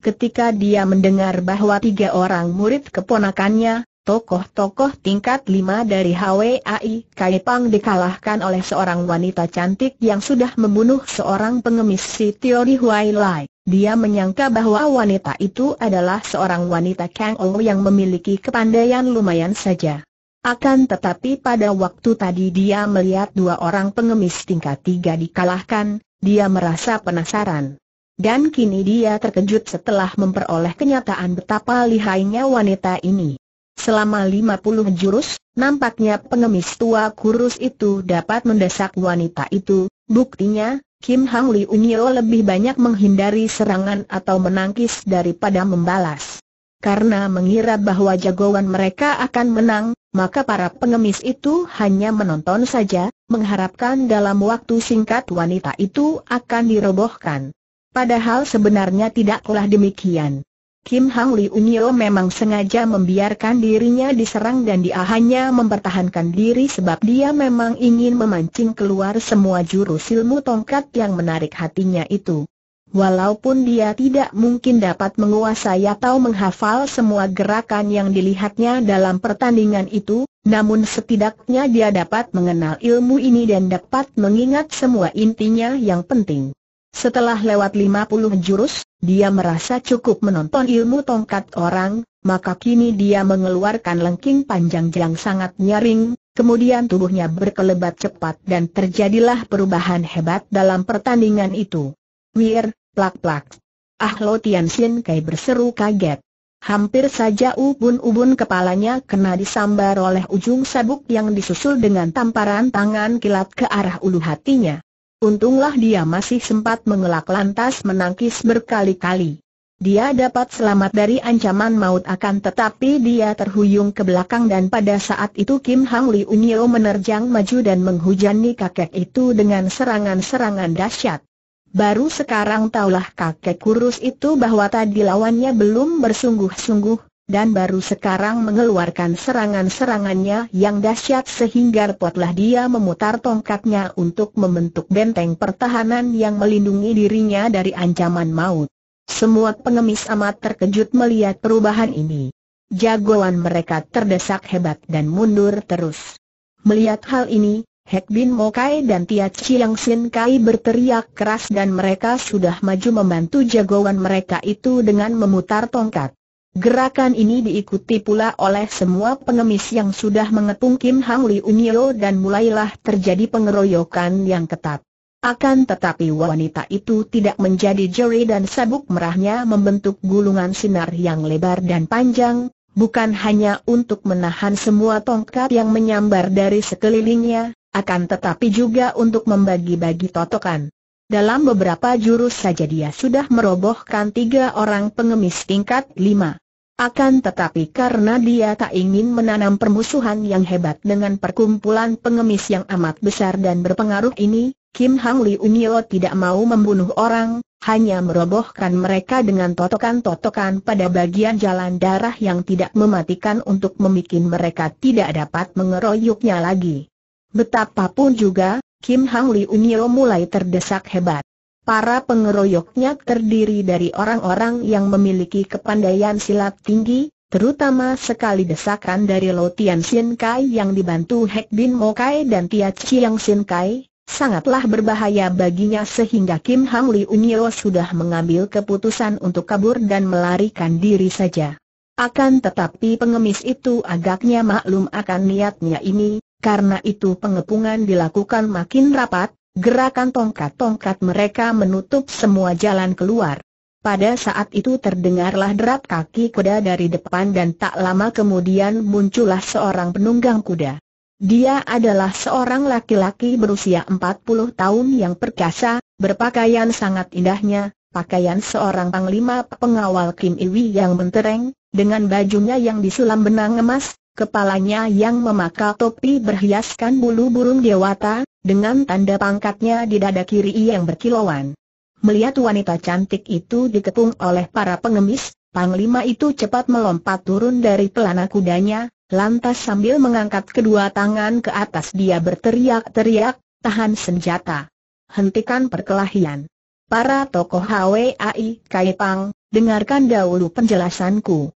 Ketika dia mendengar bahwa tiga orang murid keponakannya, Tokoh-tokoh tingkat lima dari HWAI Pang dikalahkan oleh seorang wanita cantik yang sudah membunuh seorang pengemis si Teori Huai Lai. Dia menyangka bahwa wanita itu adalah seorang wanita Kang Ou yang memiliki kepandaian lumayan saja. Akan tetapi pada waktu tadi dia melihat dua orang pengemis tingkat tiga dikalahkan, dia merasa penasaran. Dan kini dia terkejut setelah memperoleh kenyataan betapa lihainya wanita ini. Selama 50 jurus, nampaknya pengemis tua kurus itu dapat mendesak wanita itu, buktinya, Kim Hang Li Unyo lebih banyak menghindari serangan atau menangkis daripada membalas. Karena mengira bahwa jagoan mereka akan menang, maka para pengemis itu hanya menonton saja, mengharapkan dalam waktu singkat wanita itu akan dirobohkan. Padahal sebenarnya tidaklah demikian. Kim Hang Unyo memang sengaja membiarkan dirinya diserang dan dia hanya mempertahankan diri sebab dia memang ingin memancing keluar semua jurus ilmu tongkat yang menarik hatinya itu. Walaupun dia tidak mungkin dapat menguasai atau menghafal semua gerakan yang dilihatnya dalam pertandingan itu, namun setidaknya dia dapat mengenal ilmu ini dan dapat mengingat semua intinya yang penting. Setelah lewat 50 jurus, dia merasa cukup menonton ilmu tongkat orang, maka kini dia mengeluarkan lengking panjang yang sangat nyaring, kemudian tubuhnya berkelebat cepat dan terjadilah perubahan hebat dalam pertandingan itu. Wir, plak-plak. Ah Lo Tian Sin Kai berseru kaget. Hampir saja ubun-ubun kepalanya kena disambar oleh ujung sabuk yang disusul dengan tamparan tangan kilat ke arah ulu hatinya. Untunglah dia masih sempat mengelak lantas menangkis berkali-kali. Dia dapat selamat dari ancaman maut akan tetapi dia terhuyung ke belakang dan pada saat itu Kim Hang Li Unyo menerjang maju dan menghujani kakek itu dengan serangan-serangan dahsyat. Baru sekarang taulah kakek kurus itu bahwa tadi lawannya belum bersungguh-sungguh, dan baru sekarang mengeluarkan serangan-serangannya yang dahsyat sehingga repotlah dia memutar tongkatnya untuk membentuk benteng pertahanan yang melindungi dirinya dari ancaman maut. Semua pengemis amat terkejut melihat perubahan ini. Jagoan mereka terdesak hebat dan mundur terus. Melihat hal ini, Hek Bin Mokai dan Tia Chiang Sin Kai berteriak keras dan mereka sudah maju membantu jagoan mereka itu dengan memutar tongkat. Gerakan ini diikuti pula oleh semua pengemis yang sudah mengepung Kim Hang Li Unyo dan mulailah terjadi pengeroyokan yang ketat. Akan tetapi wanita itu tidak menjadi jeri dan sabuk merahnya membentuk gulungan sinar yang lebar dan panjang, bukan hanya untuk menahan semua tongkat yang menyambar dari sekelilingnya, akan tetapi juga untuk membagi-bagi totokan. Dalam beberapa jurus saja dia sudah merobohkan tiga orang pengemis tingkat lima. Akan tetapi karena dia tak ingin menanam permusuhan yang hebat dengan perkumpulan pengemis yang amat besar dan berpengaruh ini, Kim Hang Lee Unyo tidak mau membunuh orang, hanya merobohkan mereka dengan totokan-totokan pada bagian jalan darah yang tidak mematikan untuk membuat mereka tidak dapat mengeroyoknya lagi. Betapapun juga, Kim Hang Lee Unyo mulai terdesak hebat. Para pengeroyoknya terdiri dari orang-orang yang memiliki kepandaian silat tinggi, terutama sekali desakan dari Tian Sin Kai yang dibantu Hek Bin Mo Kai dan Tia Chiang Sin Kai, sangatlah berbahaya baginya sehingga Kim Hang Li Unyo sudah mengambil keputusan untuk kabur dan melarikan diri saja. Akan tetapi pengemis itu agaknya maklum akan niatnya ini, karena itu pengepungan dilakukan makin rapat, Gerakan tongkat-tongkat mereka menutup semua jalan keluar. Pada saat itu terdengarlah derap kaki kuda dari depan dan tak lama kemudian muncullah seorang penunggang kuda. Dia adalah seorang laki-laki berusia 40 tahun yang perkasa, berpakaian sangat indahnya, pakaian seorang panglima pengawal Kim Iwi yang mentereng, dengan bajunya yang disulam benang emas, Kepalanya yang memakai topi berhiaskan bulu burung dewata, dengan tanda pangkatnya di dada kiri yang berkilauan. Melihat wanita cantik itu dikepung oleh para pengemis, Panglima itu cepat melompat turun dari pelana kudanya, lantas sambil mengangkat kedua tangan ke atas dia berteriak-teriak, tahan senjata. Hentikan perkelahian. Para tokoh HWAI Kaipang, dengarkan dahulu penjelasanku.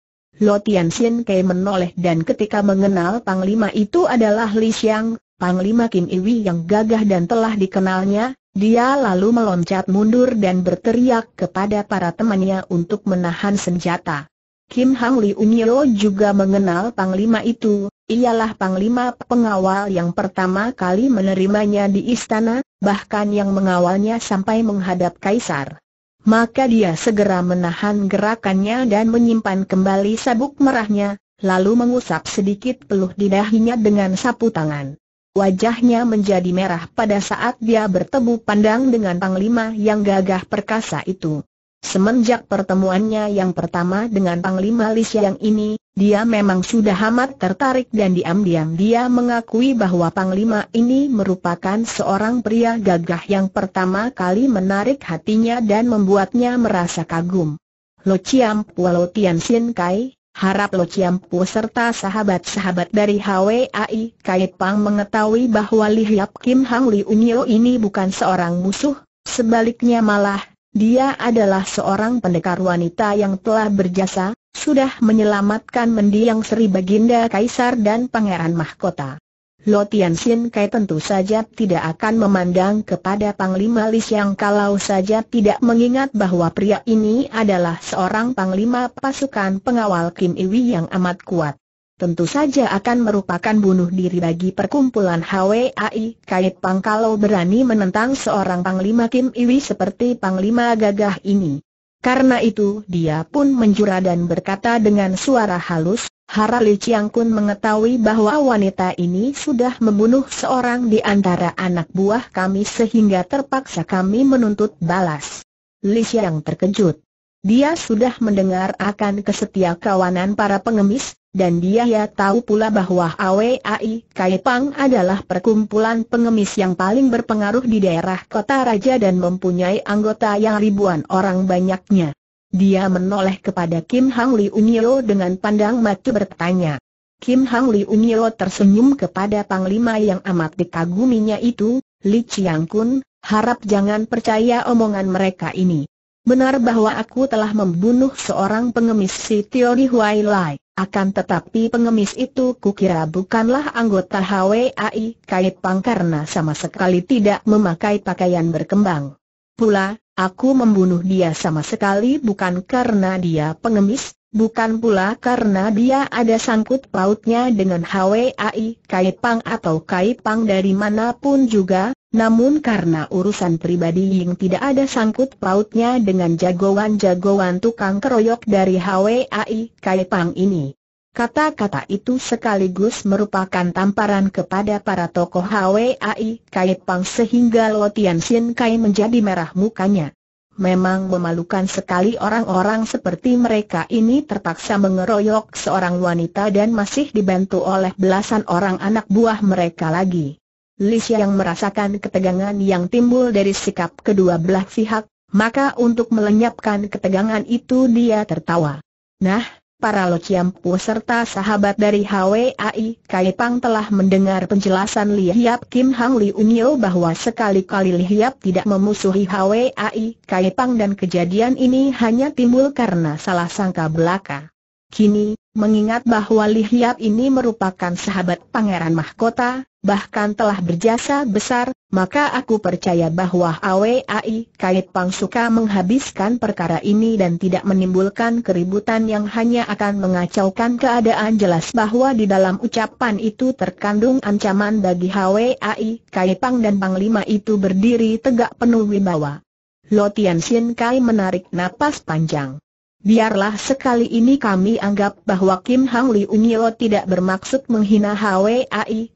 Lo Tian Xin Kei menoleh dan ketika mengenal Panglima itu adalah Li Xiang, Panglima Kim Iwi yang gagah dan telah dikenalnya, dia lalu meloncat mundur dan berteriak kepada para temannya untuk menahan senjata. Kim Hang Li Unyo juga mengenal Panglima itu, ialah Panglima pengawal yang pertama kali menerimanya di istana, bahkan yang mengawalnya sampai menghadap Kaisar maka dia segera menahan gerakannya dan menyimpan kembali sabuk merahnya, lalu mengusap sedikit peluh di dahinya dengan sapu tangan. Wajahnya menjadi merah pada saat dia bertemu pandang dengan panglima yang gagah perkasa itu. Semenjak pertemuannya yang pertama dengan Panglima Li Xiang ini, dia memang sudah amat tertarik dan diam-diam dia mengakui bahwa Panglima ini merupakan seorang pria gagah yang pertama kali menarik hatinya dan membuatnya merasa kagum. Lo Chiam Pua Tian Sin Kai, harap Lo Chiam Pua serta sahabat-sahabat dari HWAI Kai Pang mengetahui bahwa Li Hiap Kim Hang Li Unyo ini bukan seorang musuh, sebaliknya malah dia adalah seorang pendekar wanita yang telah berjasa, sudah menyelamatkan mendiang Sri Baginda Kaisar dan Pangeran Mahkota. Lo Xin Kai tentu saja tidak akan memandang kepada Panglima Li yang kalau saja tidak mengingat bahwa pria ini adalah seorang Panglima pasukan pengawal Kim Iwi yang amat kuat tentu saja akan merupakan bunuh diri bagi perkumpulan HWAI Kait Pang kalau berani menentang seorang Panglima Kim Iwi seperti Panglima Gagah ini. Karena itu dia pun menjura dan berkata dengan suara halus, Hara Li Chiang Kun mengetahui bahwa wanita ini sudah membunuh seorang di antara anak buah kami sehingga terpaksa kami menuntut balas. Li Chiang terkejut. Dia sudah mendengar akan kesetia kawanan para pengemis, dan dia ya tahu pula bahwa AWAI Kaipang adalah perkumpulan pengemis yang paling berpengaruh di daerah kota raja dan mempunyai anggota yang ribuan orang banyaknya. Dia menoleh kepada Kim Hang Li Unyo dengan pandang mati bertanya. Kim Hang Li Unyo tersenyum kepada panglima yang amat dikaguminya itu, Li Chiang Kun, harap jangan percaya omongan mereka ini. Benar bahwa aku telah membunuh seorang pengemis si Teori Huai Lai. Akan tetapi pengemis itu kukira bukanlah anggota HWAI pang karena sama sekali tidak memakai pakaian berkembang. Pula, aku membunuh dia sama sekali bukan karena dia pengemis, bukan pula karena dia ada sangkut pautnya dengan HWAI pang atau pang dari manapun juga, namun karena urusan pribadi yang tidak ada sangkut pautnya dengan jagoan-jagoan tukang keroyok dari HWAI Kaipang ini. Kata-kata itu sekaligus merupakan tamparan kepada para tokoh HWAI Kaipang sehingga Lo Xin Kai menjadi merah mukanya. Memang memalukan sekali orang-orang seperti mereka ini terpaksa mengeroyok seorang wanita dan masih dibantu oleh belasan orang anak buah mereka lagi. Lisha yang merasakan ketegangan yang timbul dari sikap kedua belah pihak, maka untuk melenyapkan ketegangan itu dia tertawa. Nah, para lociampu serta sahabat dari HWAI Kaipang telah mendengar penjelasan Li Hiap Kim Hang Li Unyo bahwa sekali-kali Li Hiap tidak memusuhi HWAI Kaipang dan kejadian ini hanya timbul karena salah sangka belaka. Kini, mengingat bahwa Li Hiap ini merupakan sahabat Pangeran Mahkota, bahkan telah berjasa besar, maka aku percaya bahwa AWAI Kait Pang suka menghabiskan perkara ini dan tidak menimbulkan keributan yang hanya akan mengacaukan keadaan jelas bahwa di dalam ucapan itu terkandung ancaman bagi AWAI Kait Pang dan Panglima itu berdiri tegak penuh wibawa. Lotian Sin Kai menarik napas panjang. Biarlah sekali ini kami anggap bahwa Kim Hang Li Unyo tidak bermaksud menghina Hwai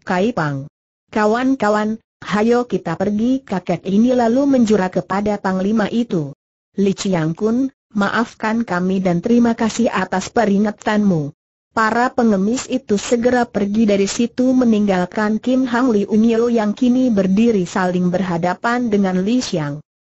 Kai Pang. Kawan-kawan, hayo kita pergi kakek ini lalu menjura kepada panglima itu. Li Chiang Kun, maafkan kami dan terima kasih atas peringatanmu. Para pengemis itu segera pergi dari situ meninggalkan Kim Hang Li Unyo yang kini berdiri saling berhadapan dengan Li Xiang.